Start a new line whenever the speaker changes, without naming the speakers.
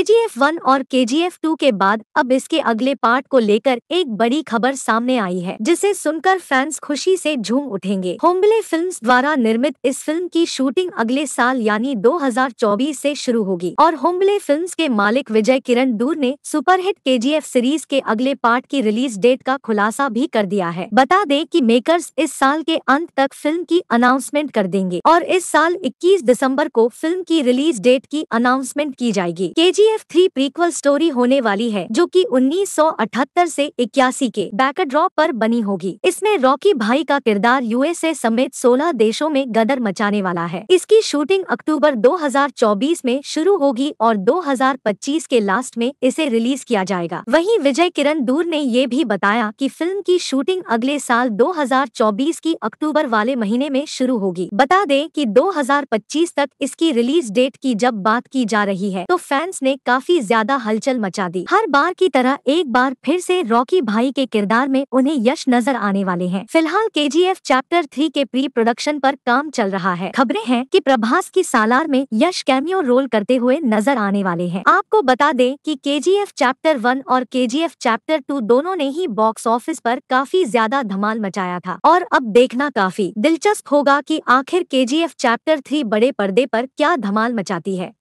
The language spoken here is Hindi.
के जी एफ वन और के जी एफ टू के बाद अब इसके अगले पार्ट को लेकर एक बड़ी खबर सामने आई है जिसे सुनकर फैंस खुशी से झूम उठेंगे होम्बले फिल्म्स द्वारा निर्मित इस फिल्म की शूटिंग अगले साल यानी 2024 से शुरू होगी और होम्बले फिल्म्स के मालिक विजय किरण दूर ने सुपरहिट केजीएफ सीरीज के अगले पार्ट की रिलीज डेट का खुलासा भी कर दिया है बता दें की मेकर इस साल के अंत तक फिल्म की अनाउंसमेंट कर देंगे और इस साल इक्कीस दिसम्बर को फिल्म की रिलीज डेट की अनाउंसमेंट की जाएगी के एफ थ्री प्रीक्वल स्टोरी होने वाली है जो कि 1978 से 81 के बैकड्रॉप पर बनी होगी इसमें रॉकी भाई का किरदार यूएसए समेत 16 देशों में गदर मचाने वाला है इसकी शूटिंग अक्टूबर 2024 में शुरू होगी और 2025 के लास्ट में इसे रिलीज किया जाएगा वहीं विजय किरण दूर ने ये भी बताया कि फिल्म की शूटिंग अगले साल 2024 की अक्टूबर वाले महीने में शुरू होगी बता दें कि 2025 तक इसकी रिलीज डेट की जब बात की जा रही है तो फैंस ने काफी ज्यादा हलचल मचा दी हर बार की तरह एक बार फिर से रॉकी भाई के किरदार में उन्हें यश नजर आने वाले हैं फिलहाल के चैप्टर थ्री के प्री प्रोडक्शन पर काम चल रहा है खबरें हैं कि प्रभास की सालार में यश कैमियो रोल करते हुए नजर आने वाले हैं आपको बता दें कि के चैप्टर वन और के चैप्टर टू दोनों ने ही बॉक्स ऑफिस पर काफी ज्यादा धमाल मचाया था और अब देखना काफी दिलचस्प होगा कि आखिर के चैप्टर थ्री बड़े पर्दे पर क्या धमाल मचाती है